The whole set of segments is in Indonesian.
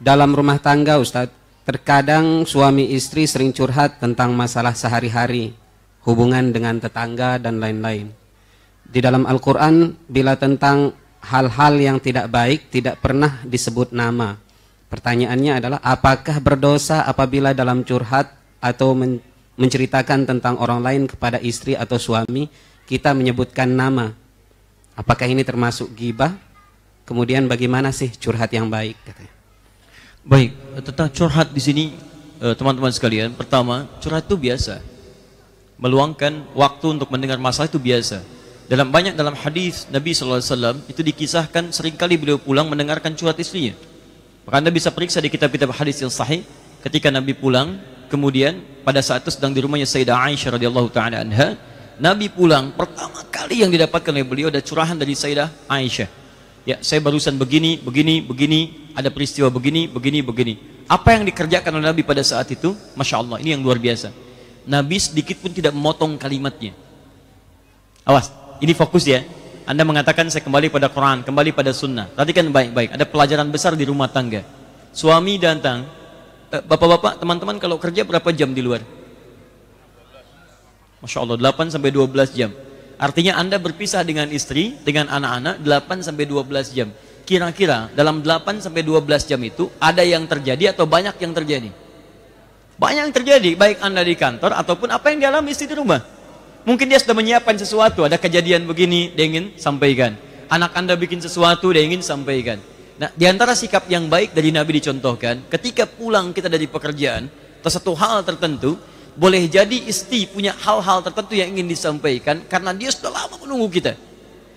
dalam rumah tangga Ustadz, terkadang suami istri sering curhat tentang masalah sehari-hari, hubungan dengan tetangga dan lain-lain. Di dalam Al-Quran, bila tentang hal-hal yang tidak baik tidak pernah disebut nama. Pertanyaannya adalah apakah berdosa apabila dalam curhat atau men menceritakan tentang orang lain kepada istri atau suami kita menyebutkan nama? Apakah ini termasuk gibah? Kemudian bagaimana sih curhat yang baik? Baik, eh, tentang curhat di sini eh, teman-teman sekalian, pertama, curhat itu biasa. Meluangkan waktu untuk mendengar masalah itu biasa. Dalam banyak dalam hadis Nabi SAW itu dikisahkan seringkali beliau pulang mendengarkan curhat istrinya. Maka Anda bisa periksa di kitab-kitab hadis yang sahih ketika Nabi pulang, kemudian pada saat itu sedang di rumahnya Sayyidah Aisyah radhiyallahu taala anha, Nabi pulang pertama kali yang didapatkan oleh beliau ada curahan dari Sayyidah Aisyah ya saya barusan begini, begini, begini, ada peristiwa begini, begini, begini. Apa yang dikerjakan oleh Nabi pada saat itu? Masya Allah, ini yang luar biasa. Nabi sedikit pun tidak memotong kalimatnya. Awas, ini fokus ya. Anda mengatakan saya kembali pada Quran, kembali pada sunnah. Perhatikan baik-baik, ada pelajaran besar di rumah tangga. Suami datang, eh, bapak-bapak, teman-teman kalau kerja berapa jam di luar? Masya Allah, 8 sampai 12 jam. Artinya Anda berpisah dengan istri, dengan anak-anak 8 sampai 12 jam. Kira-kira dalam 8 sampai 12 jam itu ada yang terjadi atau banyak yang terjadi? Banyak yang terjadi, baik Anda di kantor ataupun apa yang dialami istri di rumah. Mungkin dia sudah menyiapkan sesuatu, ada kejadian begini, dia ingin sampaikan. Anak Anda bikin sesuatu, dia ingin sampaikan. Nah, di antara sikap yang baik dari Nabi dicontohkan, ketika pulang kita dari pekerjaan, atau satu hal tertentu, boleh jadi istri punya hal-hal tertentu yang ingin disampaikan karena dia sudah lama menunggu kita.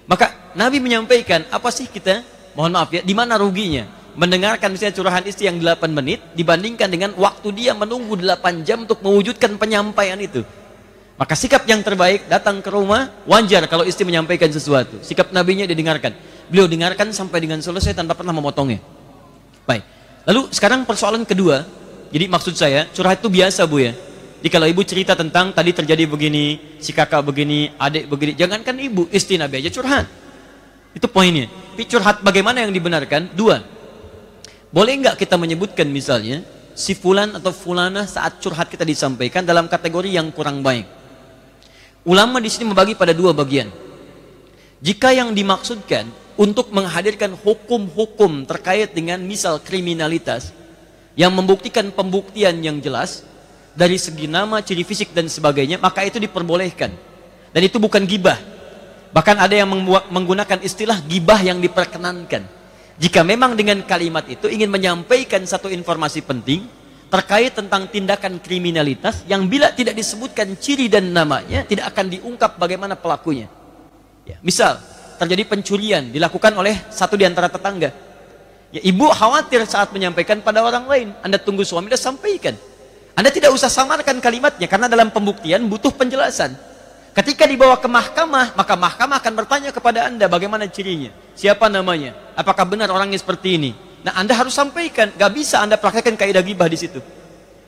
Maka Nabi menyampaikan, apa sih kita? Mohon maaf ya, di mana ruginya? Mendengarkan misalnya curahan istri yang 8 menit dibandingkan dengan waktu dia menunggu 8 jam untuk mewujudkan penyampaian itu. Maka sikap yang terbaik datang ke rumah wajar kalau istri menyampaikan sesuatu. Sikap nabinya didengarkan. Beliau dengarkan sampai dengan selesai tanpa pernah memotongnya. Baik. Lalu sekarang persoalan kedua. Jadi maksud saya curhat itu biasa Bu ya. Jadi kalau ibu cerita tentang tadi terjadi begini, si kakak begini, adik begini, jangankan ibu, istri Nabi aja curhat. Itu poinnya. Tapi curhat bagaimana yang dibenarkan? Dua. Boleh nggak kita menyebutkan misalnya si fulan atau fulana saat curhat kita disampaikan dalam kategori yang kurang baik? Ulama di sini membagi pada dua bagian. Jika yang dimaksudkan untuk menghadirkan hukum-hukum terkait dengan misal kriminalitas yang membuktikan pembuktian yang jelas, dari segi nama, ciri fisik dan sebagainya, maka itu diperbolehkan. Dan itu bukan gibah. Bahkan ada yang menggunakan istilah gibah yang diperkenankan. Jika memang dengan kalimat itu ingin menyampaikan satu informasi penting terkait tentang tindakan kriminalitas yang bila tidak disebutkan ciri dan namanya tidak akan diungkap bagaimana pelakunya. Ya, misal terjadi pencurian dilakukan oleh satu di antara tetangga. Ya, ibu khawatir saat menyampaikan pada orang lain. Anda tunggu suami dan sampaikan. Anda tidak usah samarkan kalimatnya karena dalam pembuktian butuh penjelasan. Ketika dibawa ke mahkamah, maka mahkamah akan bertanya kepada Anda bagaimana cirinya, siapa namanya, apakah benar orangnya seperti ini. Nah, Anda harus sampaikan, gak bisa Anda praktekkan kaidah gibah di situ.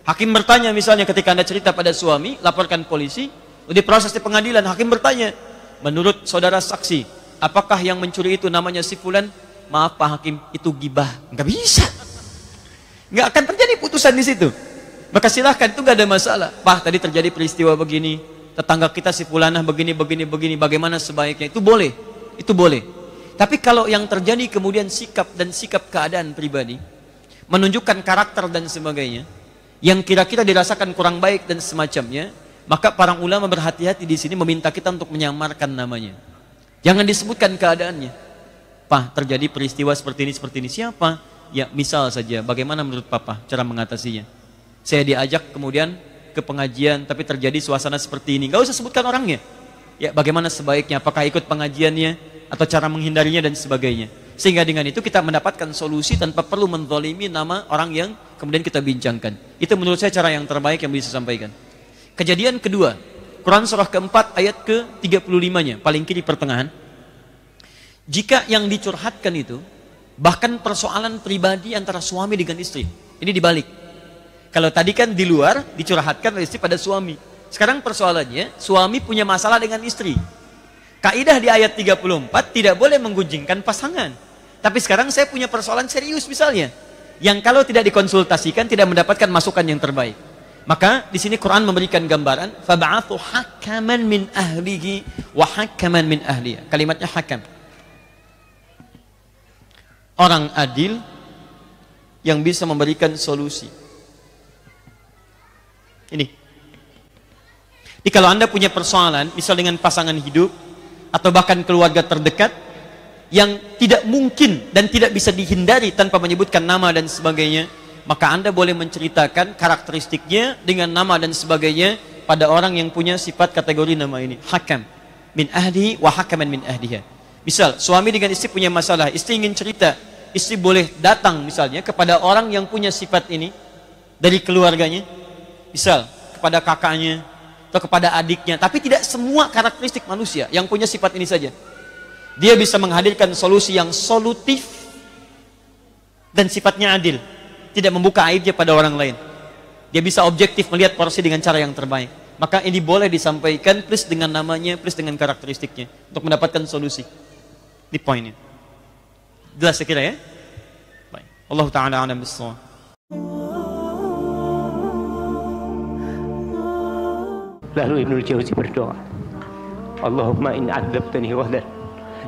Hakim bertanya misalnya ketika Anda cerita pada suami, laporkan polisi, di proses di pengadilan, hakim bertanya, menurut saudara saksi, apakah yang mencuri itu namanya si Fulan? Maaf Pak Hakim, itu gibah. Gak bisa. Gak akan terjadi putusan di situ. Maka silahkan, itu gak ada masalah. Pak, tadi terjadi peristiwa begini, tetangga kita si fulanah begini, begini, begini, bagaimana sebaiknya? Itu boleh, itu boleh. Tapi kalau yang terjadi kemudian sikap dan sikap keadaan pribadi, menunjukkan karakter dan sebagainya, yang kira-kira dirasakan kurang baik dan semacamnya, maka para ulama berhati-hati di sini meminta kita untuk menyamarkan namanya. Jangan disebutkan keadaannya. Pak, terjadi peristiwa seperti ini, seperti ini. Siapa? Ya, misal saja, bagaimana menurut Papa cara mengatasinya? Saya diajak kemudian ke pengajian, tapi terjadi suasana seperti ini. Gak usah sebutkan orangnya. Ya, bagaimana sebaiknya? Apakah ikut pengajiannya? Atau cara menghindarinya dan sebagainya. Sehingga dengan itu kita mendapatkan solusi tanpa perlu menzolimi nama orang yang kemudian kita bincangkan. Itu menurut saya cara yang terbaik yang bisa sampaikan. Kejadian kedua, Quran surah keempat ayat ke-35-nya, paling kiri pertengahan. Jika yang dicurhatkan itu bahkan persoalan pribadi antara suami dengan istri. Ini dibalik. Kalau tadi kan di luar dicurahatkan oleh istri pada suami. Sekarang persoalannya suami punya masalah dengan istri. Kaidah di ayat 34 tidak boleh menggunjingkan pasangan. Tapi sekarang saya punya persoalan serius misalnya yang kalau tidak dikonsultasikan tidak mendapatkan masukan yang terbaik. Maka di sini Quran memberikan gambaran fab'athu hakaman min ahlihi wa hakaman min ahliya. Kalimatnya hakam. Orang adil yang bisa memberikan solusi ini. Jadi kalau Anda punya persoalan, misal dengan pasangan hidup, atau bahkan keluarga terdekat, yang tidak mungkin dan tidak bisa dihindari tanpa menyebutkan nama dan sebagainya, maka Anda boleh menceritakan karakteristiknya dengan nama dan sebagainya pada orang yang punya sifat kategori nama ini. Hakam min ahdi wa hakaman min ahdiha. Misal, suami dengan istri punya masalah, istri ingin cerita, istri boleh datang misalnya kepada orang yang punya sifat ini dari keluarganya misal kepada kakaknya atau kepada adiknya, tapi tidak semua karakteristik manusia yang punya sifat ini saja. Dia bisa menghadirkan solusi yang solutif dan sifatnya adil, tidak membuka aibnya pada orang lain. Dia bisa objektif melihat porsi dengan cara yang terbaik. Maka ini boleh disampaikan plus dengan namanya, plus dengan karakteristiknya untuk mendapatkan solusi. Di poinnya. Jelas sekiranya. ya? Allah taala alam bissawab. Lalu Ibnu Jauzi berdoa, Allahumma in adzabtani ghadan.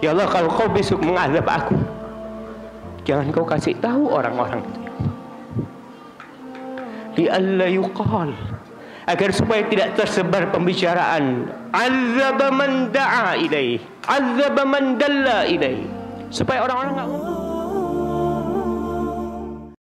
Ya Allah kalau kau besok mengadab aku, jangan kau kasih tahu orang-orang itu. Lialla yuqal agar supaya tidak tersebar pembicaraan azab man da'a ilaih azaba man dalla ilaih supaya orang-orang enggak ngomong